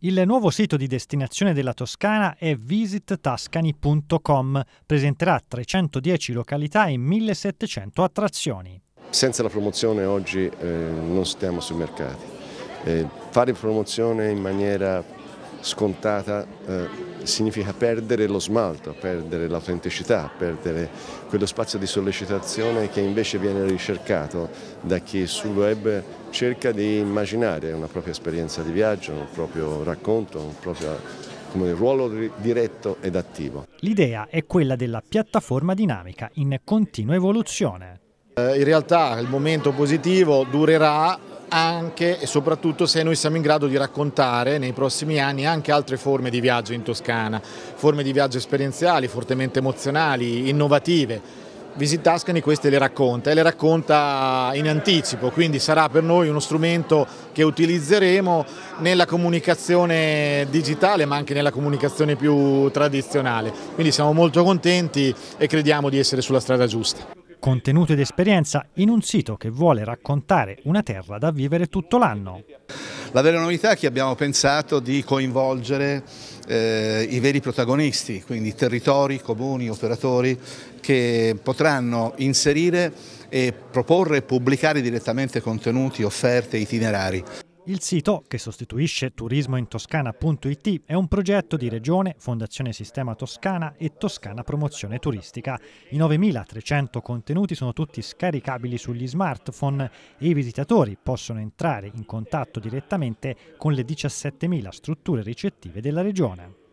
Il nuovo sito di destinazione della Toscana è visittascani.com, presenterà 310 località e 1700 attrazioni. Senza la promozione oggi eh, non stiamo sui mercati. Eh, fare promozione in maniera scontata eh, significa perdere lo smalto, perdere l'autenticità, perdere quello spazio di sollecitazione che invece viene ricercato da chi sul web cerca di immaginare una propria esperienza di viaggio, un proprio racconto, un proprio come ruolo diretto ed attivo. L'idea è quella della piattaforma dinamica in continua evoluzione. Eh, in realtà il momento positivo durerà anche e soprattutto se noi siamo in grado di raccontare nei prossimi anni anche altre forme di viaggio in Toscana, forme di viaggio esperienziali, fortemente emozionali, innovative. Visit Tuscany queste le racconta e le racconta in anticipo, quindi sarà per noi uno strumento che utilizzeremo nella comunicazione digitale ma anche nella comunicazione più tradizionale. Quindi siamo molto contenti e crediamo di essere sulla strada giusta contenuto ed esperienza in un sito che vuole raccontare una terra da vivere tutto l'anno. La vera novità è che abbiamo pensato di coinvolgere eh, i veri protagonisti, quindi territori, comuni, operatori che potranno inserire e proporre e pubblicare direttamente contenuti, offerte, itinerari. Il sito, che sostituisce turismointoscana.it, è un progetto di Regione, Fondazione Sistema Toscana e Toscana Promozione Turistica. I 9.300 contenuti sono tutti scaricabili sugli smartphone e i visitatori possono entrare in contatto direttamente con le 17.000 strutture ricettive della Regione.